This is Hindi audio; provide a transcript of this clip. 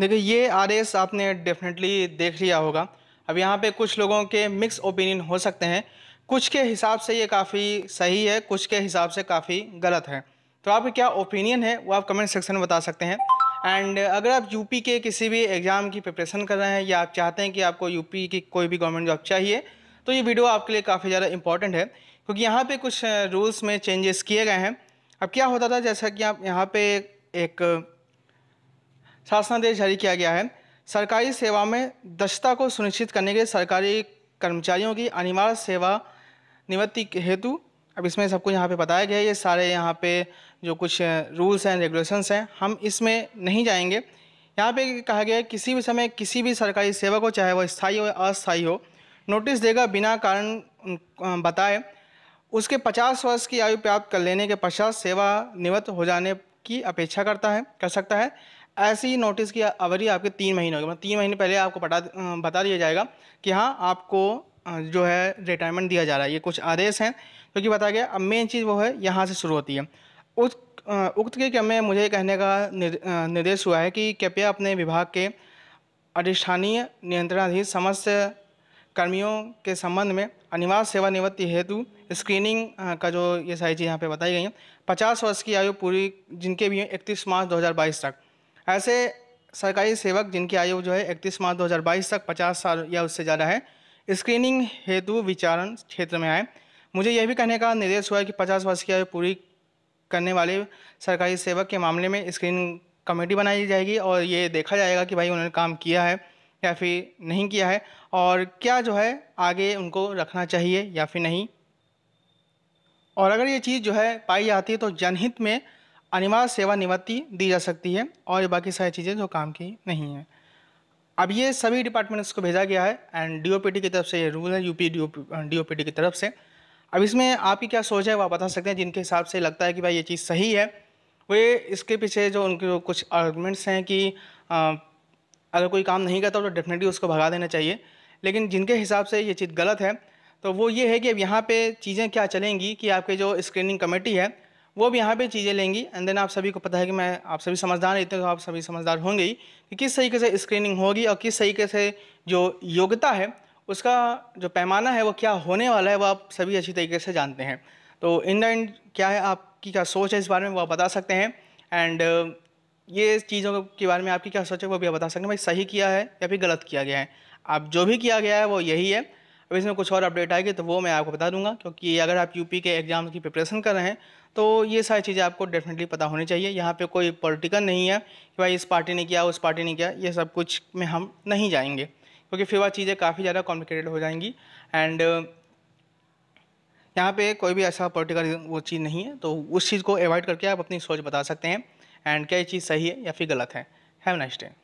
देखिए ये आदेश आपने डेफिनेटली देख लिया होगा अब यहाँ पे कुछ लोगों के मिक्स ओपिनियन हो सकते हैं कुछ के हिसाब से ये काफ़ी सही है कुछ के हिसाब से काफ़ी गलत है तो आपके क्या ओपिनियन है वो आप कमेंट सेक्शन में बता सकते हैं एंड अगर आप यूपी के किसी भी एग्ज़ाम की प्रिपरेशन कर रहे हैं या आप चाहते हैं कि आपको यूपी की कोई भी गवर्नमेंट जॉब चाहिए तो ये वीडियो आपके लिए काफ़ी ज़्यादा इंपॉर्टेंट है क्योंकि यहाँ पे कुछ रूल्स में चेंजेस किए गए हैं अब क्या होता था जैसा कि आप यहाँ पे एक शासनादेश जारी किया गया है सरकारी सेवा में दक्षता को सुनिश्चित करने के सरकारी कर्मचारियों की अनिवार्य सेवा निवृत्ति हेतु अब इसमें सबको यहाँ पे बताया गया है ये सारे यहाँ पे जो कुछ रूल्स हैं रेगुलेशंस हैं हम इसमें नहीं जाएंगे यहाँ पे कहा गया है किसी भी समय किसी भी सरकारी सेवा को चाहे वह स्थायी हो या अस्थायी हो नोटिस देगा बिना कारण बताए उसके 50 वर्ष की आयु प्राप्त कर लेने के पश्चात सेवा निवृत्त हो जाने की अपेक्षा करता है कर सकता है ऐसे ही नोटिस की अवधि आपके तीन महीने होगी मतलब तीन महीने पहले आपको बता बता दिया जाएगा कि हाँ आपको जो है रिटायरमेंट दिया जा रहा है ये कुछ आदेश हैं क्योंकि तो बताया गया अब मेन चीज़ वो है यहाँ से शुरू होती है उस उक्त के क्रम में मुझे कहने का निर्देश हुआ है कि कृपया अपने विभाग के अधिष्ठानीय नियंत्रणाधीन समस्त कर्मियों के संबंध में अनिवार्य सेवानिवृत्ति हेतु स्क्रीनिंग का जो ये सारी चीज़ यहाँ पे बताई गई हैं पचास वर्ष की आयु पूरी जिनके भी हैं इकतीस मार्च 2022 तक ऐसे सरकारी सेवक जिनकी आयु जो है इकतीस मार्च दो तक पचास साल या उससे ज़्यादा है स्क्रीनिंग हेतु विचारण क्षेत्र में आए मुझे यह भी कहने का निर्देश हुआ है कि पचास वर्ष की आयु पूरी करने वाले सरकारी सेवक के मामले में स्क्रीनिंग कमेटी बनाई जाएगी और ये देखा जाएगा कि भाई उन्होंने काम किया है या फिर नहीं किया है और क्या जो है आगे उनको रखना चाहिए या फिर नहीं और अगर ये चीज़ जो है पाई जाती है तो जनहित में अनिवार्य सेवा निवृत्ति दी जा सकती है और ये बाकी सारी चीज़ें जो काम की नहीं है अब ये सभी डिपार्टमेंट्स को भेजा गया है एंड डीओपीटी की तरफ से ये रूल है यूपी डीओपीटी की तरफ से अब इसमें आपकी क्या सोच है वो आप बता सकते हैं जिनके हिसाब से लगता है कि भाई ये चीज़ सही है वे इसके पीछे जो उनके जो कुछ आर्गूमेंट्स हैं कि आ, अगर कोई काम नहीं करता तो डेफिनेटली उसको भगा देना चाहिए लेकिन जिनके हिसाब से ये चीज़ गलत है तो वो ये है कि अब यहाँ पर चीज़ें क्या चलेंगी कि आपके जो स्क्रीनिंग कमेटी है वो भी यहाँ पे चीज़ें लेंगी एंड देन आप सभी को पता है कि मैं आप सभी समझदार रहते हैं तो आप सभी समझदार होंगे ही कि किस तरीके से स्क्रीनिंग होगी और किस तरीके से जो योग्यता है उसका जो पैमाना है वो क्या होने वाला है वो आप सभी अच्छी तरीके से जानते हैं तो इन द एंड क्या है आपकी क्या सोच है इस बारे में वो आप बता सकते हैं एंड ये चीज़ों के बारे में आपकी क्या सोच है वो भी आप बता सकते हैं भाई सही किया है या फिर गलत किया गया है आप जो भी किया गया है वो यही है अब इसमें कुछ और अपडेट आएगी तो वो मैं आपको बता दूंगा क्योंकि अगर आप यूपी के एग्ज़ाम की प्रिपरेशन कर रहे हैं तो ये सारी चीज़ें आपको डेफिनेटली पता होनी चाहिए यहाँ पे कोई पॉलिटिकल नहीं है कि भाई इस पार्टी ने किया उस पार्टी ने किया ये सब कुछ में हम नहीं जाएंगे क्योंकि फिर वह चीज़ें काफ़ी ज़्यादा कॉम्प्लिकेटेड हो जाएंगी एंड यहाँ पे कोई भी ऐसा पॉलिटिकल वो चीज़ नहीं है तो उस चीज़ को एवॉइड करके आप अपनी सोच बता सकते हैं एंड क्या ये चीज़ सही है या फिर गलत है हैव नाइस्ट डे